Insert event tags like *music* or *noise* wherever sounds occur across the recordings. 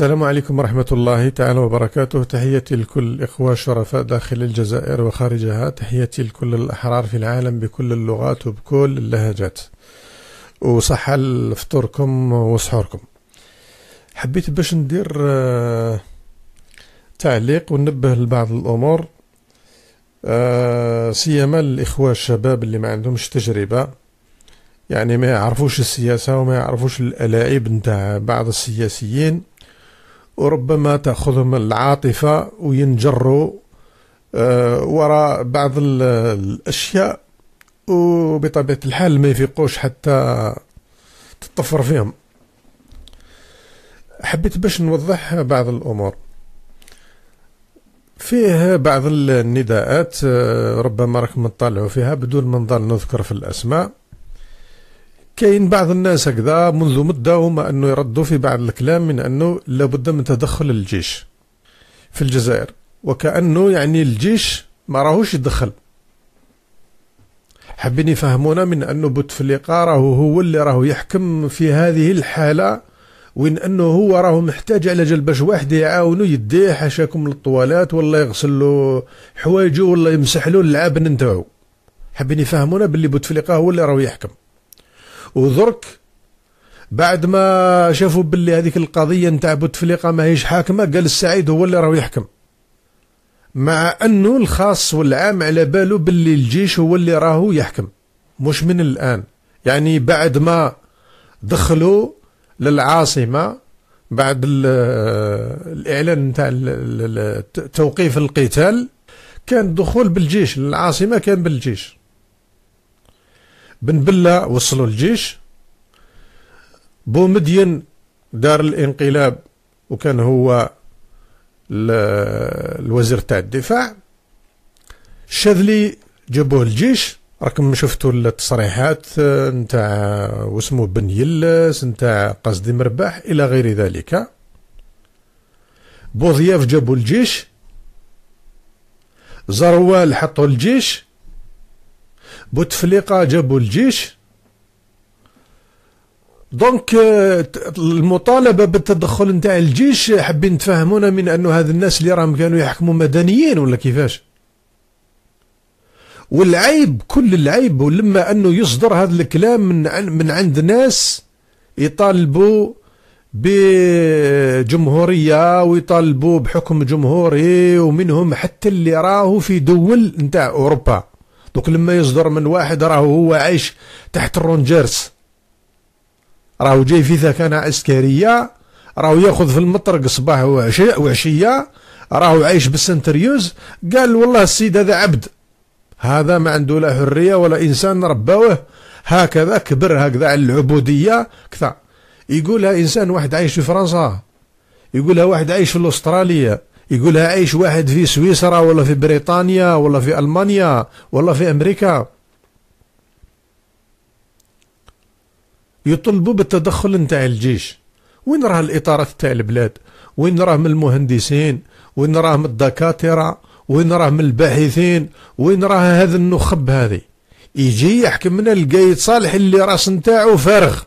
السلام عليكم ورحمة الله تعالى وبركاته تحياتي لكل إخوة شرفاء داخل الجزائر وخارجها تحياتي لكل الأحرار في العالم بكل اللغات وبكل اللهجات وصحة لفطوركم وسحوركم حبيت باش ندير آه، تعليق وننبه لبعض الأمور آه، سيما الإخوة الشباب اللي ما عندهمش تجربة يعني ما يعرفوش السياسة وما يعرفوش الألاعيب نتاع بعض السياسيين وربما تأخذهم العاطفة وينجروا آه، وراء بعض الأشياء وبطبيعة الحال ما يفيقوش حتى تطفر فيهم حبيت باش نوضح بعض الأمور فيه بعض النداءات آه، ربما راكم تطالعوا فيها بدون ما نضل نذكر في الأسماء كاين بعض الناس هكذا منذ مدة هما أنه يردوا في بعض الكلام من أنه لابد من تدخل الجيش في الجزائر وكأنه يعني الجيش ما راهوش يدخل حابين يفهمونا من أنه بوتفليقة راهو هو اللي راهو يحكم في هذه الحالة وين أنه هو راهو محتاج على جلبش واحد يعاونو يديه حاشاكم للطوالات ولا يغسل له حوايجو ولا يمسح له اللعاب نتاعو حابين يفهمونا باللي بوتفليقة هو اللي راهو يحكم وذرك بعد ما شافوا باللي هذيك القضيه نتاع بوتفليقه ماهيش حاكمه قال السعيد هو اللي راه يحكم مع انه الخاص والعام على باله باللي الجيش هو اللي راهو يحكم مش من الان يعني بعد ما دخلوا للعاصمه بعد الاعلان نتاع توقيف القتال كان الدخول بالجيش للعاصمه كان بالجيش بن بلة وصلوا الجيش بومدين دار الانقلاب وكان هو الوزير تاع الدفاع الشاذلي جابوه الجيش راكم شفتوا التصريحات آه، نتاع واسمو بن يلس نتاع قصدي مرباح الى غير ذلك بوضياف جابوا الجيش زروال حطوا الجيش بوتفليقه جابوا الجيش دونك المطالبه بالتدخل نتاع الجيش حابين تفهمونا من انه هذا الناس اللي راهم كانوا يحكموا مدنيين ولا كيفاش والعيب كل العيب ولما انه يصدر هذا الكلام من من عند ناس يطالبوا بجمهورية ويطالبوا بحكم جمهوري ومنهم حتى اللي راهو في دول نتاع أوروبا دوك لما يصدر من واحد راه هو عايش تحت الرونجرز راهو جاي في ثكنة عسكرية راهو ياخذ في المطرق صباح وعشية راهو عايش بالسنتريوز قال والله السيد هذا عبد هذا ما عنده لا حرية ولا إنسان رباوه هكذا كبر هكذا على العبودية كثر يقولها إنسان واحد عايش في فرنسا يقولها واحد عايش في الأسترالية يقولها عايش واحد في سويسرا ولا في بريطانيا ولا في ألمانيا ولا في أمريكا يطلبوا بالتدخل نتاع الجيش وين راه الإطارات نتاع البلاد وين راه من المهندسين وين راه من الدكاترة وين راه من الباحثين وين راه هذا النخب هذه يجي يحكم لنا القايد صالح اللي راس نتاعو فارغ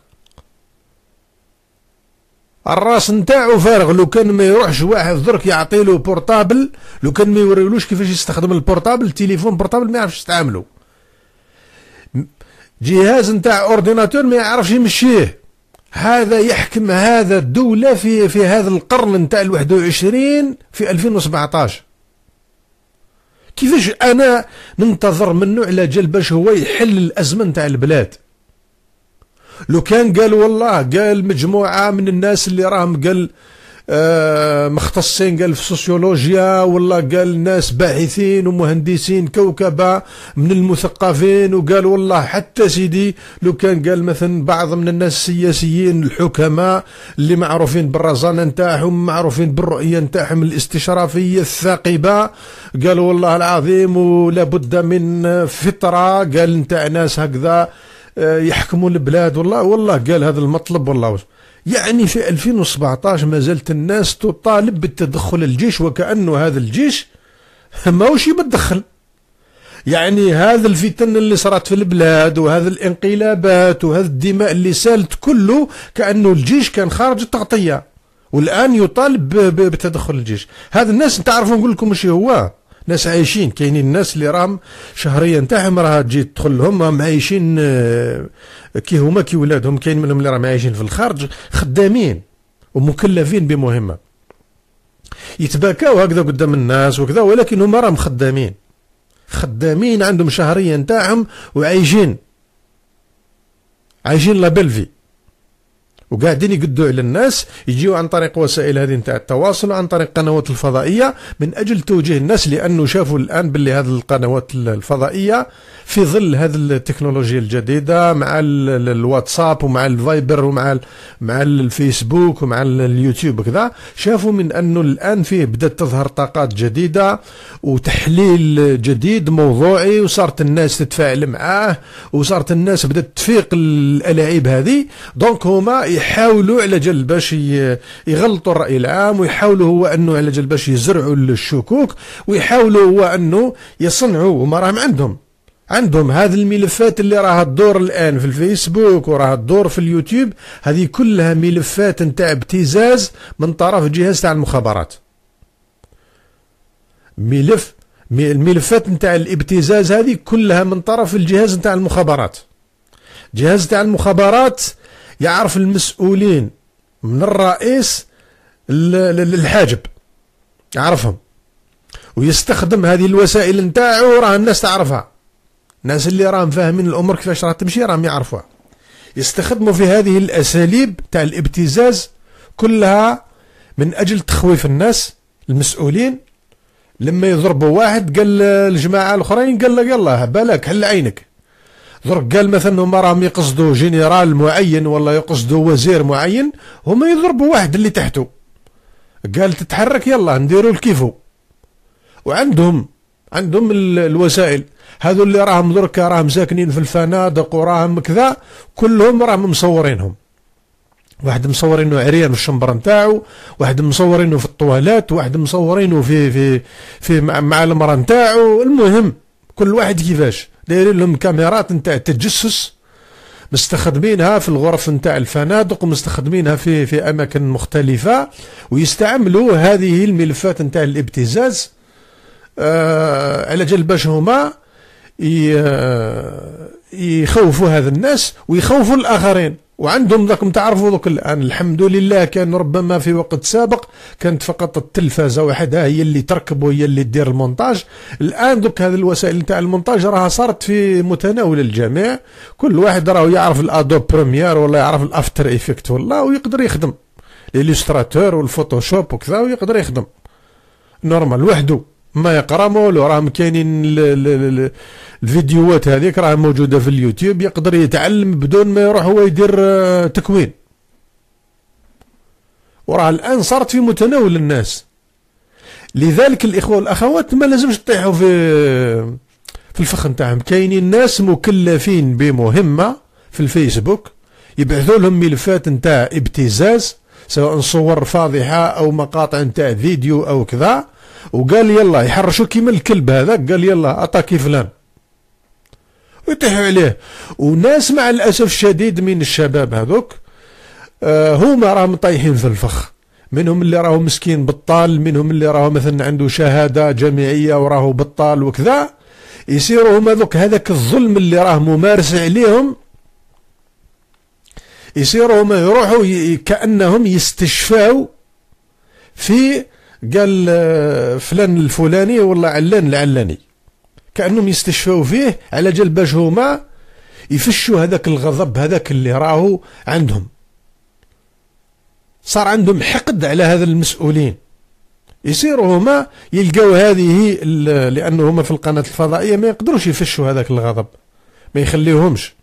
الراس نتاعو فارغ لو كان ما يروحش واحد درك يعطي له بورتابل لو كان ما يوريلوش كيفاش يستخدم البورتابل التليفون بورتابل ما يعرفش يستعمله جهاز نتاع اورديناتور ما يعرفش يمشيه هذا يحكم هذا الدولة في في هذا القرن نتاع ال 21 في 2017 كيفاش انا ننتظر منه على جال باش هو يحل الازمه نتاع البلاد لو كان قال والله قال مجموعة من الناس اللي راهم قال آه مختصين قال في السوسيولوجيا ولا قال ناس باحثين ومهندسين كوكبة من المثقفين وقال والله حتى سيدي لو كان قال مثلا بعض من الناس السياسيين الحكماء اللي معروفين بالرزانة نتاعهم معروفين بالرؤية نتاعهم الاستشرافية الثاقبة قال والله العظيم ولابد من فطره قال نتاع ناس هكذا آه، يحكموا البلاد والله والله قال هذا المطلب والله يعني في 2017 ما زالت الناس تطالب بالتدخل الجيش وكأنه هذا الجيش *laughs* ماهوش يتدخل يعني هذا الفتن اللي صارت في البلاد وهذا الانقلابات وهذا الدماء اللي سالت كله كأنه الجيش كان خارج التغطية والآن يطالب بتدخل الجيش هذا الناس تعرفوا نقول لكم شي هو ناس عايشين كاينين الناس اللي راهم شهريا تاعهم راها تجي تدخل لهم راهم عايشين آه، كي هما كي ولادهم كاين منهم اللي راهم عايشين في الخارج خدامين ومكلفين بمهمه يتباكاو هكذا قدام الناس وكذا ولكن هما راهم خدامين خدامين عندهم شهريا تاعهم وعايشين عايشين لابيل في وقاعدين يقدوا على الناس يجيو عن طريق وسائل هذه نتاع التواصل وعن طريق القنوات الفضائيه من اجل توجيه الناس لانه شافوا الان باللي هذه القنوات الفضائيه في ظل هذه التكنولوجيا الجديده مع الواتساب ومع الفايبر ومع مع الفيسبوك ومع اليوتيوب كذا شافوا من انه الان فيه بدات تظهر طاقات جديده وتحليل جديد موضوعي وصارت الناس تتفاعل معاه وصارت الناس بدات تفيق الالاعيب هذه دونك هما يحاولوا على جال باش يغلطوا الراي العام ويحاولوا هو انه على جال باش يزرعوا الشكوك ويحاولوا هو انه يصنعوا هما راهم عندهم عندهم هذه الملفات اللي راها تدور الان في الفيسبوك وراها تدور في اليوتيوب هذه كلها ملفات نتاع ابتزاز من طرف جهاز تاع المخابرات ملف الملفات نتاع الابتزاز هذه كلها من طرف الجهاز نتاع المخابرات جهاز تاع المخابرات يعرف المسؤولين من الرئيس للحاجب يعرفهم ويستخدم هذه الوسائل نتاعو راه الناس تعرفها الناس اللي راهم فاهمين الامور كيفاش راه تمشي راهم يعرفوها يستخدموا في هذه الاساليب تاع الابتزاز كلها من اجل تخويف الناس المسؤولين لما يضربوا واحد قال الجماعه الاخرين قال لك يلا بالك حل عينك درك قال مثلا هما راهم يقصدوا جنرال معين ولا يقصدوا وزير معين هما يضربوا واحد اللي تحته قال تتحرك يلا نديروا الكيفو وعندهم عندهم الوسائل هذو اللي راهم درك راهم ساكنين في الفنادق وراهم كذا كلهم راهم مصورينهم واحد مصورينه عريان في الشمبر نتاعو واحد مصورينه في الطوالات واحد مصورينه في في في مع, مع المراه نتاعو المهم كل واحد كيفاش دايرين لهم كاميرات نتاع التجسس مستخدمينها في الغرف نتاع الفنادق ومستخدمينها في في اماكن مختلفه ويستعملوا هذه الملفات نتاع الابتزاز آه، على جال باش هما آه، يخوفوا هذا الناس ويخوفوا الاخرين وعندهم ذاكم تعرفوا ذوك الان الحمد لله كان ربما في وقت سابق كانت فقط التلفازه وحدها هي اللي تركب وهي اللي دير المونتاج الان دوك هذه الوسائل نتاع المونتاج راها صارت في متناول الجميع كل واحد راه يعرف الادوب بريمير ولا يعرف الافتر ايفكت ولا ويقدر يخدم الاليستراتور والفوتوشوب وكذا ويقدر يخدم نورمال وحده ما يقرا مولو راهم كاينين الفيديوهات هذيك راها موجوده في اليوتيوب يقدر يتعلم بدون ما يروح هو يدير آه، تكوين وراه الان صارت في متناول الناس لذلك الاخوه والاخوات ما لازمش تطيحوا في في الفخ نتاعهم كاينين ناس مكلفين بمهمه في الفيسبوك يبعثوا لهم ملفات نتاع ابتزاز سواء صور فاضحه او مقاطع نتاع فيديو او كذا وقال يلا يحرشوا كيما الكلب هذاك قال يلا اتاكي فلان ويطيحوا عليه وناس مع الاسف الشديد من الشباب هذوك آه هما راهم طايحين في الفخ منهم اللي راهو مسكين بطال منهم اللي راهو مثلا عنده شهاده جامعيه وراهو بطال وكذا يصيروا هما ذوك هذاك الظلم اللي راه ممارس عليهم يصيروا هما يروحوا كانهم يستشفاو في قال آه، فلان الفلاني والله علان العلاني كانهم يستشفوا فيه على جال باش هما يفشوا هذاك الغضب هذاك اللي راهو عندهم صار عندهم حقد على هذا المسؤولين يصيروا هما يلقاو هذه لانه هما في القناه الفضائيه ما يقدروش يفشوا هذاك الغضب ما يخليهمش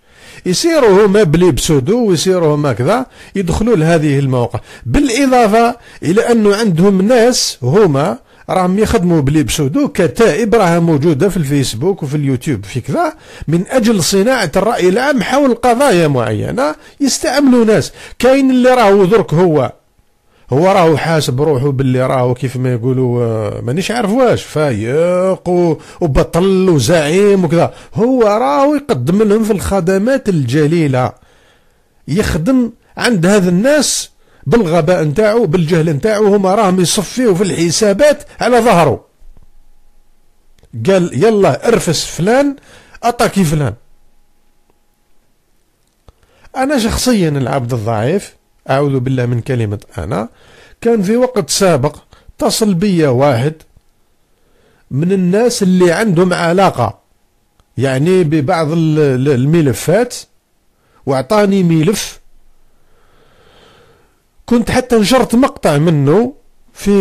يصيروا هما بلي بسودو ويصيروا هما كذا يدخلوا لهذه المواقع بالاضافه الى انه عندهم ناس هما راهم يخدموا بلي بسودو كتائب راها موجوده في الفيسبوك وفي اليوتيوب في كذا من اجل صناعه الراي العام حول قضايا معينه يستعملوا ناس كاين اللي راهو درك هو هو راهو حاسب روحه باللي راهو كيف ما يقولوا آه، مانيش عارف واش فايق وبطل وزعيم وكذا هو راهو يقدم لهم في الخدمات الجليله يخدم عند هذا الناس بالغباء نتاعو بالجهل نتاعو هما راهم يصفيو في الحسابات على ظهره قال يلا ارفس فلان اطاكي فلان انا شخصيا العبد الضعيف أعوذ بالله من كلمة أنا كان في وقت سابق اتصل بي واحد من الناس اللي عندهم علاقة يعني ببعض الملفات وأعطاني ملف كنت حتى نشرت مقطع منه في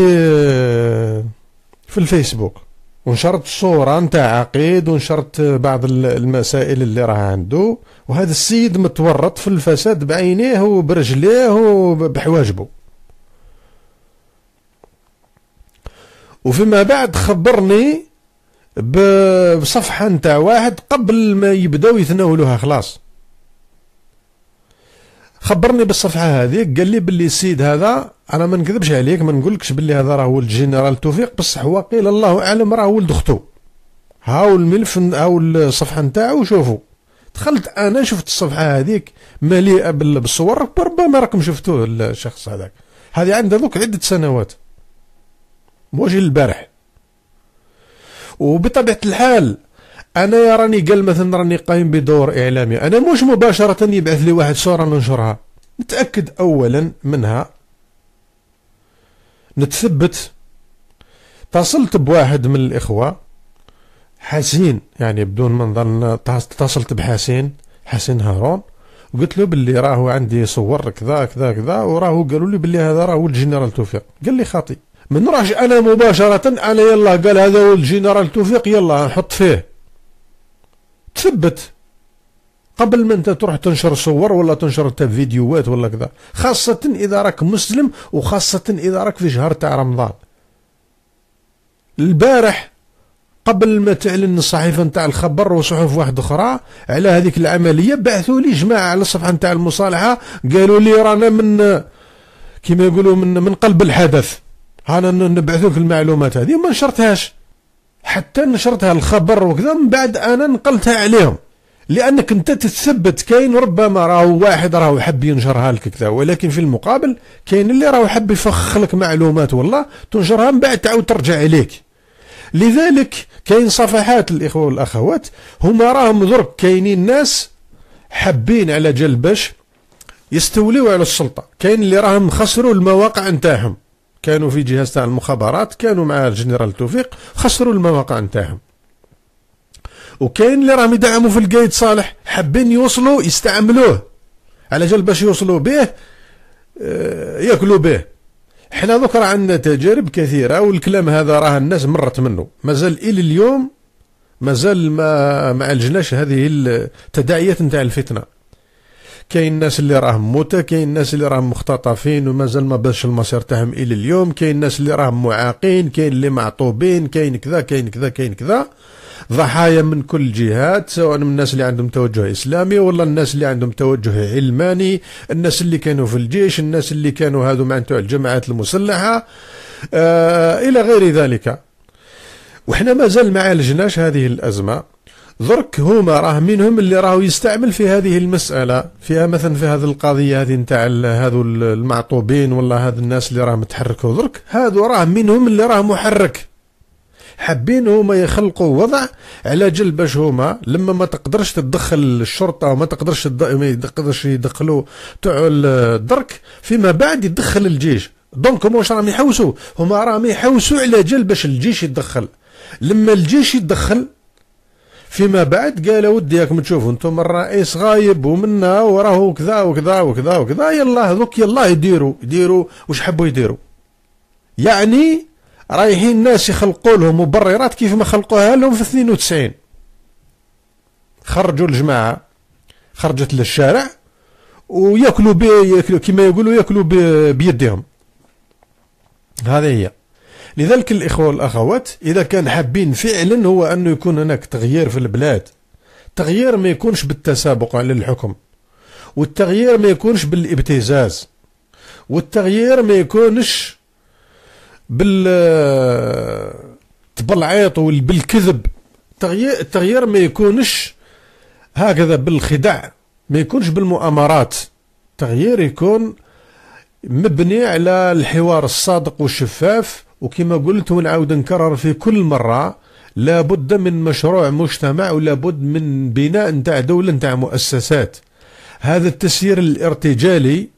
في الفيسبوك ونشرت الصورة نتاع عقيد ونشرت بعض المسائل اللي راه عنده وهذا السيد متورط في الفساد بعينيه وبرجليه وبحواجبه وفيما بعد خبرني بصفحة نتاع واحد قبل ما يبداو يتناولوها خلاص خبرني بالصفحة هذه قال لي باللي السيد هذا انا ما نكذبش عليك ما نقولكش باللي هذا راه ولد جنرال توفيق بصح هو قيل الله اعلم راه ولد اختو هاو الملف هاو الصفحه نتاعو وشوفوا دخلت انا شفت الصفحه هذيك مليئه بالصور ربما راكم شفتوه الشخص هذاك هذه عنده دوك عده سنوات موجه البارح وبطبيعه الحال انا يا راني قال مثلا راني قايم بدور اعلامي انا مش مباشره يبعث لي واحد صوره ننشرها نتاكد اولا منها نتثبت اتصلت بواحد من الإخوة حسين يعني بدون ما نظن اتصلت بحسين حسين هارون وقلت له باللي راهو عندي صور كذا كذا كذا وراهو قالوا لي باللي هذا راهو الجنرال توفيق قال لي خاطي ما نروحش انا مباشره انا يلا قال هذا هو الجنرال توفيق يلا نحط فيه تثبت قبل ما انت تروح تنشر صور ولا تنشر انت فيديوهات ولا كذا خاصة اذا راك مسلم وخاصة اذا راك في شهر تاع رمضان البارح قبل ما تعلن الصحيفة نتاع الخبر وصحف واحد أخرى على هذيك العملية بعثوا لي جماعة على الصفحة نتاع المصالحة قالوا لي رانا من كما يقولوا من من قلب الحدث هانا نبعثوك المعلومات هذه ما نشرتهاش حتى نشرتها الخبر وكذا من بعد أنا نقلتها عليهم لانك انت تتثبت كاين ربما راهو واحد راهو يحب ينشرها لك كذا ولكن في المقابل كاين اللي راهو يحب يفخ لك معلومات والله تنشرها من بعد تعاود ترجع عليك لذلك كاين صفحات الاخوه والاخوات هما راهم درك كاينين ناس حابين على جال باش يستوليو على السلطه كاين اللي راهم خسروا المواقع نتاعهم كانوا في جهاز تاع المخابرات كانوا مع الجنرال توفيق خسروا المواقع نتاعهم وكاين اللي راهم يدعموا في القايد صالح حابين يوصلوا يستعملوه على جال باش يوصلوا به آه، ياكلوا به حنا دوك راه عندنا تجارب كثيره والكلام هذا راه الناس مرت منه مازال الى اليوم مازال ما ما عالجناش هذه التداعيات نتاع الفتنه كاين الناس اللي راهم موتى كاين الناس اللي راهم مختطفين ومازال ما باش المصير تاعهم الى اليوم كاين الناس اللي راهم معاقين كاين اللي معطوبين كاين كذا كاين كذا كاين كذا ضحايا من كل الجهات سواء من الناس اللي عندهم توجه اسلامي ولا الناس اللي عندهم توجه علماني الناس اللي كانوا في الجيش الناس اللي كانوا هذو مع الجماعات المسلحه آه الى غير ذلك وحنا مازال ما عالجناش هذه الازمه درك هما راه منهم اللي راهو يستعمل في هذه المساله فيها مثلا في هذه القضيه هذه نتاع هذو المعطوبين ولا هذ الناس اللي راه متحركوا درك هذو راه منهم اللي راه محرك حابين هما يخلقوا وضع على جل باش هما لما ما تقدرش تدخل الشرطه وما تقدرش ما يقدرش يدخلوا تاعو الدرك فيما بعد يدخل الجيش دونك هما واش راهم يحوسوا هما راهم يحوسوا على جل باش الجيش يتدخل لما الجيش يتدخل فيما بعد قال ودي ياكم تشوفوا انتم الرئيس غايب ومنا وراه كذا وكذا وكذا وكذا يلا دوك يلا يديروا يديروا واش حبوا يديروا يعني رايحين الناس يخلقوا لهم مبررات كيف ما خلقوها لهم في 92 خرجوا الجماعه خرجت للشارع وياكلوا بي ياكلوا كما يقولوا ياكلوا بيديهم هذه هي لذلك الإخوة والأخوات إذا كان حابين فعلا هو أنه يكون هناك تغيير في البلاد تغيير ما يكونش بالتسابق على الحكم والتغيير ما يكونش بالابتزاز والتغيير ما يكونش بالتبلعيط وبالكذب التغيير التغيير ما يكونش هكذا بالخداع ما يكونش بالمؤامرات التغيير يكون مبني على الحوار الصادق والشفاف وكما قلت ونعاود نكرر في كل مرة لابد من مشروع مجتمع ولابد من بناء نتاع دولة نتاع مؤسسات هذا التسيير الارتجالي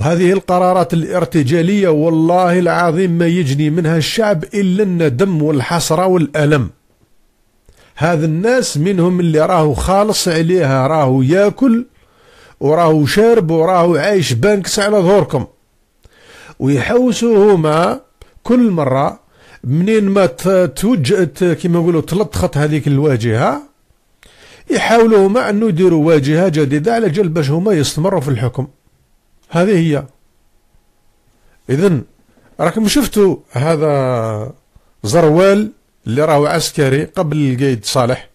وهذه القرارات الارتجالية والله العظيم ما يجني منها الشعب إلا الندم والحسرة والألم هذا الناس منهم اللي راهو خالص عليها راهو ياكل وراهو شارب وراهو عايش بانكس على ظهوركم ويحوسوا هما كل مرة منين ما توجهت كما نقولوا تلطخت هذيك الواجهة يحاولوا هما أنه يديروا واجهة جديدة على جل باش هما يستمروا في الحكم هذه هي اذا راكم شفتوا هذا زروال اللي راهو عسكري قبل القايد صالح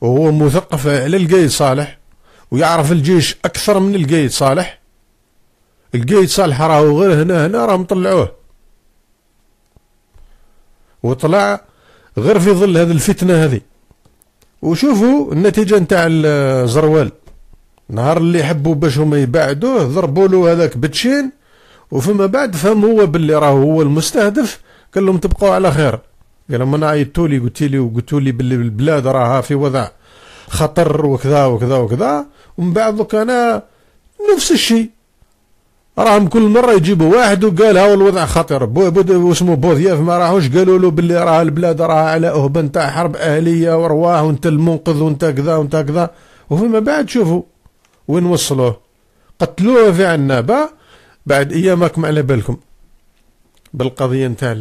وهو مثقف على القايد صالح ويعرف الجيش اكثر من القايد صالح القايد صالح راهو غير هنا هنا راهم طلعوه وطلع غير في ظل هذه الفتنه هذه وشوفوا النتيجه نتاع الزروال نهار اللي حبوا باش هما يبعدوه ضربوا له هذاك بتشين وفيما بعد فهم هو باللي راه هو المستهدف قال لهم تبقوا على خير قال لهم انا عيطتوا لي قلت لي وقلت لي باللي البلاد راها في وضع خطر وكذا وكذا وكذا ومن بعد انا نفس الشيء راهم كل مره يجيبوا واحد وقال هاو الوضع خطر بو بو اسمه بوضياف ما راهوش قالوا له باللي راه البلاد راها على اهبه نتاع حرب اهليه ورواه وانت المنقذ وانت كذا وانت كذا وفيما بعد شوفوا وين وصلوه قتلوه في عنابة بعد ايامكم على بالكم بالقضية نتاع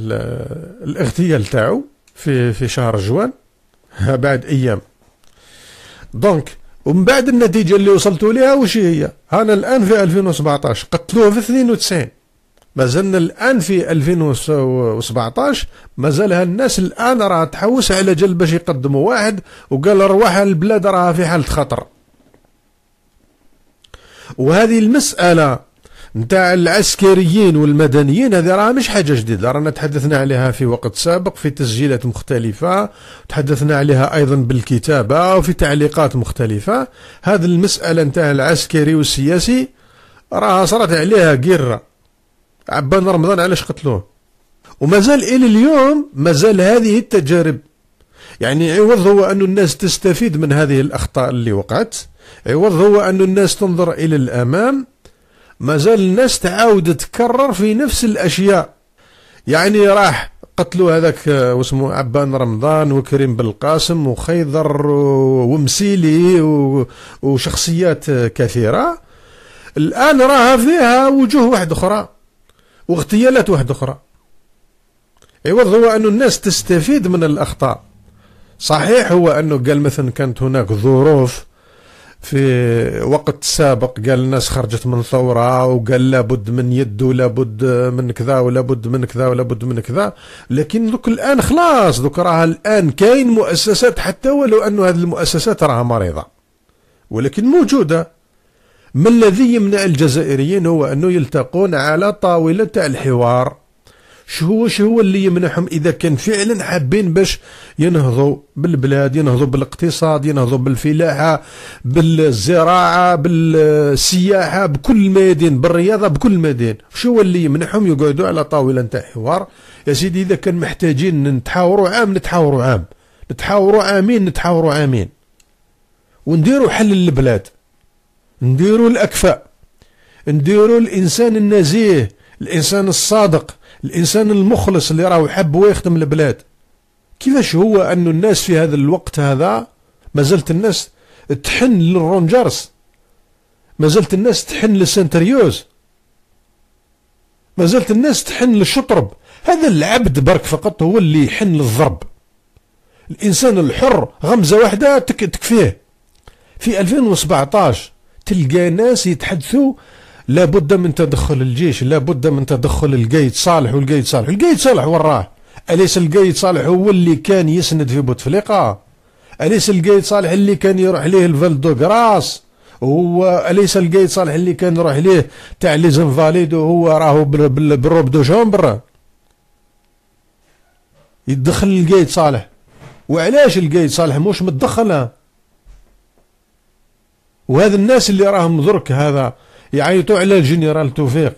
الاغتيال تاعو في في شهر جوان بعد ايام دونك ومن بعد النتيجة اللي وصلتوا لها وش هي أنا الآن في 2017 قتلوه في 92 مازلنا الآن في 2017 مازالها الناس الآن راه تحوس على جل باش يقدموا واحد وقال رواح البلاد راها في حالة خطر وهذه المسألة نتاع العسكريين والمدنيين هذه راه مش حاجة جديدة رانا تحدثنا عليها في وقت سابق في تسجيلات مختلفة تحدثنا عليها أيضا بالكتابة وفي تعليقات مختلفة هذه المسألة نتاع العسكري والسياسي راه صارت عليها قرة عبان رمضان علاش قتلوه ومازال إلى اليوم مازال هذه التجارب يعني عوض هو أن الناس تستفيد من هذه الأخطاء اللي وقعت عوض هو أن الناس تنظر إلى الأمام مازال الناس تعاود تكرر في نفس الأشياء يعني راح قتلوا هذاك آه، واسمه عبان رمضان وكريم بالقاسم وخيضر ومسيلي وشخصيات كثيرة الآن راها فيها وجوه واحد أخرى واغتيالات واحد أخرى عوض هو أن الناس تستفيد من الأخطاء صحيح هو أنه قال مثلا كانت هناك ظروف في وقت سابق قال الناس خرجت من ثورة وقال لابد من يد ولابد من كذا ولابد من كذا ولابد من كذا لكن دوك الآن خلاص دوك راه الآن كاين مؤسسات حتى ولو أن هذه المؤسسات راها مريضة ولكن موجودة ما الذي يمنع الجزائريين هو أنه يلتقون على طاولة الحوار شو هو شو هو اللي يمنحهم اذا كان فعلا حابين باش ينهضوا بالبلاد ينهضوا بالاقتصاد ينهضوا بالفلاحه بالزراعه بالسياحه بكل ما يدين بالرياضه بكل ما يدين شو اللي يمنحهم يقعدوا على طاوله نتاع حوار يا سيدي اذا كان محتاجين نتحاوروا عام نتحاوروا عام نتحاوروا عامين نتحاوروا عامين ونديروا حل للبلاد نديروا الاكفاء نديروا الانسان النزيه الانسان الصادق الانسان المخلص اللي راه يحب ويخدم البلاد كيفاش هو انه الناس في هذا الوقت هذا ما زالت الناس تحن للرونجرز ما زالت الناس تحن للسنتريوز ما زالت الناس تحن للشطرب هذا العبد برك فقط هو اللي يحن للضرب الانسان الحر غمزه واحده تكفيه في 2017 تلقى ناس يتحدثوا لا بد من تدخل الجيش لا بد من تدخل القايد صالح والقايد صالح القايد صالح وراه أليس القايد صالح هو اللي كان يسند في بوتفليقة أليس القايد صالح اللي كان يروح ليه الفالدو غراس هو أليس القايد صالح اللي كان يروح ليه تاع لي وهو راهو بالروب دو جومبر يدخل القايد صالح وعلاش القايد صالح مش متدخله وهذا الناس اللي راهم درك هذا يعيطوا على الجنرال توفيق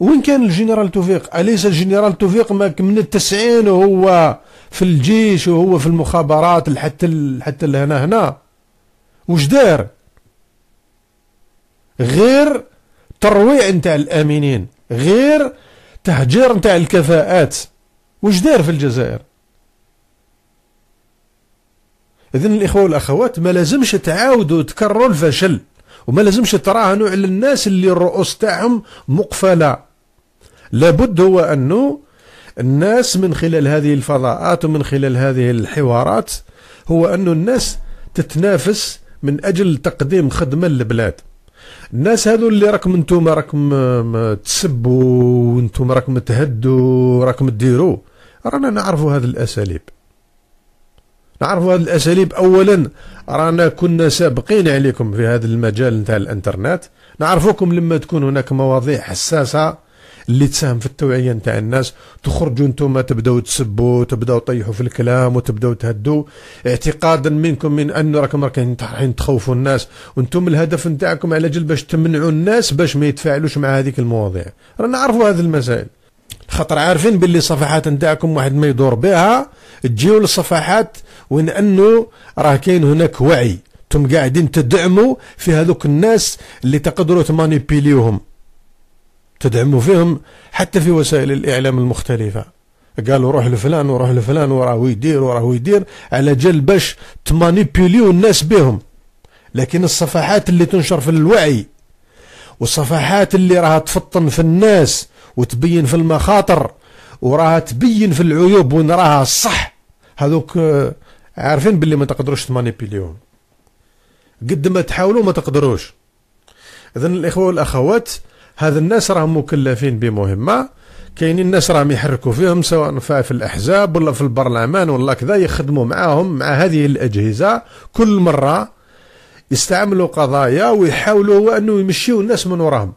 وين كان الجنرال توفيق أليس الجنرال توفيق من التسعين وهو في الجيش وهو في المخابرات حتى حتى لهنا هنا واش دار غير ترويع نتاع الامينين غير تهجير نتاع الكفاءات واش دار في الجزائر اذن الاخوه والاخوات ما لازمش تعاودوا تكرروا الفشل وما لازمش تراهنوا على الناس اللي الرؤوس تاعهم مقفله لابد هو انه الناس من خلال هذه الفضاءات ومن خلال هذه الحوارات هو انه الناس تتنافس من اجل تقديم خدمه للبلاد الناس هذو اللي راكم انتم راكم تسبوا وانتم راكم تهدوا راكم تديروا رانا نعرفوا هذه الاساليب نعرفوا هذه الاساليب اولا رانا كنا سابقين عليكم في هذا المجال نتاع الانترنت نعرفوكم لما تكون هناك مواضيع حساسه اللي تساهم في التوعيه نتاع الناس تخرجوا انتم تبداو تسبوا تبداو تطيحوا في الكلام وتبداو تهدوا اعتقادا منكم من ان راكم راكم رايحين تخوفوا الناس وانتم الهدف نتاعكم على جل باش تمنعوا الناس باش ما يتفاعلوش مع هذيك المواضيع رانا نعرفوا هذه المسائل خاطر عارفين باللي صفحات نتاعكم واحد ما يدور بها تجيو للصفحات وين انه راه كاين هناك وعي انتم قاعدين تدعموا في هذوك الناس اللي تقدروا تمانيبيليوهم تدعموا فيهم حتى في وسائل الاعلام المختلفه قالوا روح لفلان وروح لفلان وراه يدير وراه يدير على جال باش تمانيبيليو الناس بهم لكن الصفحات اللي تنشر في الوعي والصفحات اللي راها تفطن في الناس وتبين في المخاطر وراها تبين في العيوب وين راها هذوك آه، عارفين باللي ما تقدروش تمانيبيليون قد ما تحاولوا ما تقدروش اذا الاخوه والاخوات هذا الناس راهم مكلفين بمهمه كاينين الناس راهم يحركوا فيهم سواء في الاحزاب ولا في البرلمان ولا كذا يخدموا معاهم مع هذه الاجهزه كل مره يستعملوا قضايا ويحاولوا انه يمشيوا الناس من وراهم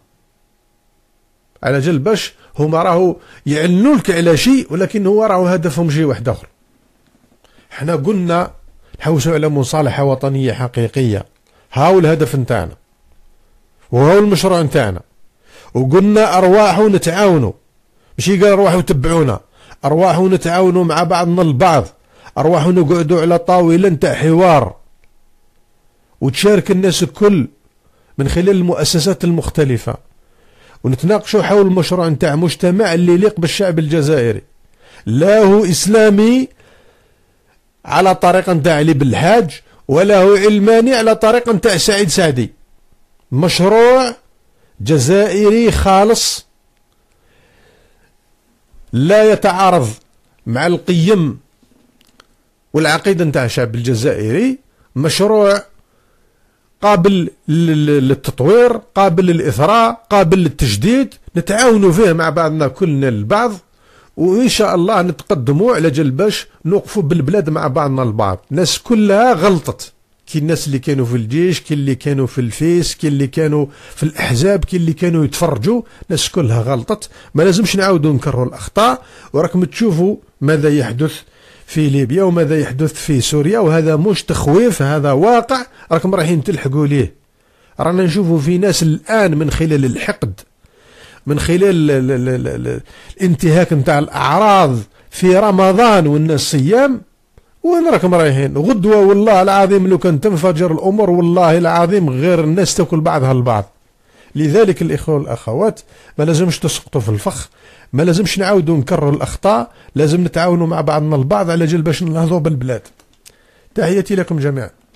على جال باش هما راهو يعلنوا لك على شيء ولكن هو راهو هدفهم شيء واحد اخر حنا قلنا نحوسوا على مصالحه وطنيه حقيقيه هاو الهدف نتاعنا هو المشروع نتاعنا وقلنا ارواحوا نتعاونوا ماشي قال ارواحوا تبعونا ارواحوا نتعاونوا مع بعضنا البعض ارواحوا نقعدوا على طاوله نتاع حوار وتشارك الناس الكل من خلال المؤسسات المختلفه ونتناقشوا حول مشروع نتاع مجتمع اللي يليق بالشعب الجزائري لا هو إسلامي على طريقة نتاع علي بالحاج ولا هو علماني على طريقة نتاع سعيد سعدي مشروع جزائري خالص لا يتعارض مع القيم والعقيدة نتاع الشعب الجزائري مشروع قابل للتطوير قابل للإثراء قابل للتجديد نتعاونوا فيه مع بعضنا كلنا البعض وإن شاء الله نتقدموا على جل باش نوقفوا بالبلاد مع بعضنا البعض الناس كلها غلطت كي الناس اللي كانوا في الجيش كي اللي كانوا في الفيس كي اللي كانوا في الأحزاب كي اللي كانوا يتفرجوا الناس كلها غلطت ما لازمش نعاودوا نكرروا الأخطاء وراكم تشوفوا ماذا يحدث في ليبيا وماذا يحدث في سوريا وهذا مش تخويف هذا واقع راكم رايحين تلحقوا ليه رانا نشوفوا في ناس الان من خلال الحقد من خلال الانتهاك نتاع الاعراض في رمضان والناس صيام وين راكم رايحين غدوة والله العظيم لو كان تنفجر الأمور والله العظيم غير الناس تاكل بعضها البعض لذلك الإخوة والأخوات ما لازمش تسقطوا في الفخ ما لازمش نعاودوا نكرروا الاخطاء لازم نتعاونوا مع بعضنا البعض على جل باش نهضوا بالبلاد تحياتي لكم جميعا